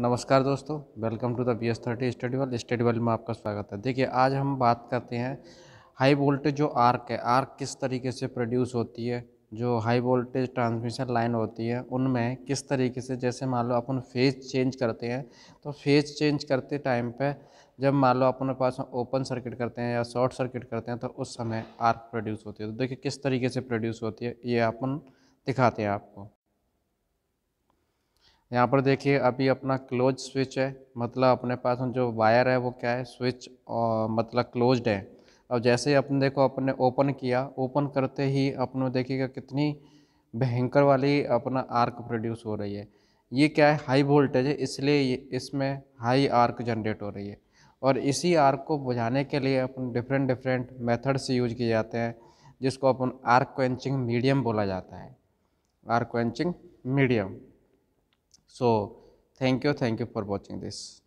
नमस्कार दोस्तों welcome to the B S thirty study world study world में आपका स्वागत है देखिए आज हम बात करते हैं हाई वोल्टेज जो आर्क है आर्क किस तरीके से प्रोड्यूस होती है जो हाई वोल्टेज ट्रांसमिशन लाइन होती है उनमें किस तरीके से जैसे मान लो अपन फेज चेंज करते हैं तो फेज चेंज करते टाइम पे जब मान लो अपने पास ओपन सर्किट करते हैं या शॉर्ट सर्किट करते हैं तो उस समय आर्क प्रोड्यूस होती है तो देखिए किस तरीके से प्रोड्यूस होती है ये अपन दिखाते हैं आपको यहाँ पर देखिए अभी अपना क्लोज स्विच है मतलब अपने पास जो वायर है वो क्या है स्विच और मतलब क्लोज्ड है अब जैसे ही अपने देखो अपने ओपन किया ओपन करते ही अपने देखिएगा कितनी भयंकर वाली अपना आर्क प्रोड्यूस हो रही है ये क्या है हाई वोल्टेज है इसलिए इसमें हाई आर्क जनरेट हो रही है और इसी आर्क को बुझाने के लिए अपन डिफरेंट डिफरेंट मेथड्स यूज किए जाते हैं जिसको अपन आर्क क्वेंचिंग मीडियम बोला जाता है arc quenching medium So thank you, thank you for watching this.